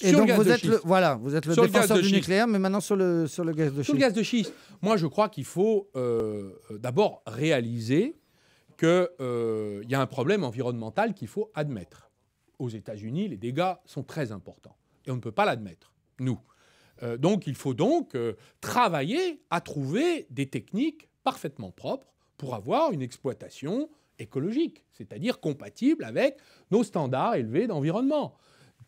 Et donc le vous, êtes Le, défenseur du nucléaire, mais maintenant sur le, gaz de schiste. Sur le gaz de schiste, moi je crois qu'il faut euh, euh, d'abord réaliser qu'il euh, y a un problème environnemental qu'il faut admettre. Aux États-Unis, les dégâts sont très importants et on ne peut pas l'admettre, nous. donc il faut donc travailler à trouver des techniques parfaitement propres pour avoir une exploitation écologique, c'est-à-dire compatible avec nos standards élevés d'environnement.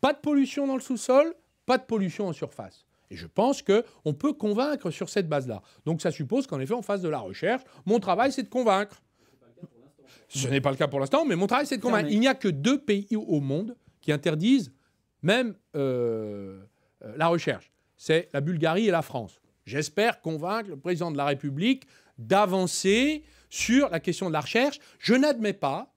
Pas de pollution dans le sous-sol, pas de pollution en surface. Et je pense qu'on peut convaincre sur cette base-là. Donc ça suppose qu'en effet, on fasse de la recherche. Mon travail, c'est de convaincre. Ce n'est pas le cas pour l'instant, mais mon travail, c'est de convaincre. Il n'y a que deux pays au monde qui interdisent même euh, euh, la recherche. C'est la Bulgarie et la France. J'espère convaincre le président de la République d'avancer sur la question de la recherche. Je n'admets pas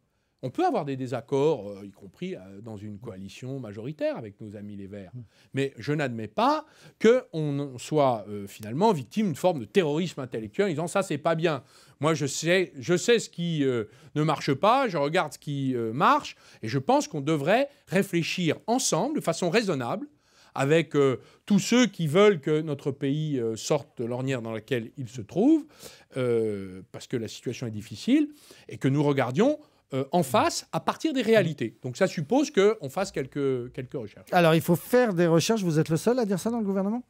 on peut avoir des désaccords, euh, y compris euh, dans une coalition majoritaire avec nos amis les Verts. Mm. Mais je n'admets pas qu'on soit euh, finalement victime d'une forme de terrorisme intellectuel en disant ça, c'est pas bien. Moi, je sais, je sais ce qui ne marche pas, je regarde ce qui marche, et je pense qu'on devrait réfléchir ensemble, de façon raisonnable, avec tous ceux qui veulent que notre pays sorte de l'ornière dans laquelle il se trouve, parce que la situation est difficile, et que nous regardions euh, en face à partir des réalités. Donc ça suppose qu'on fasse quelques, quelques recherches. Alors il faut faire des recherches. Vous êtes le seul à dire ça dans le gouvernement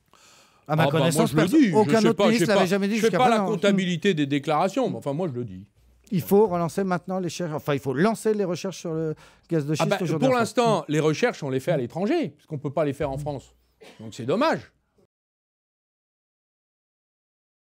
à ma connaissance, le aucun autre ministre jamais dit. Je ne fais pas la comptabilité des déclarations, mais enfin moi je le dis. Il faut relancer maintenant les recherches. Enfin, il faut lancer les recherches sur le gaz de ah, schiste bah, Pour l'instant, les recherches, on les fait à l'étranger, parce qu'on ne peut pas les faire en France. Donc c'est dommage.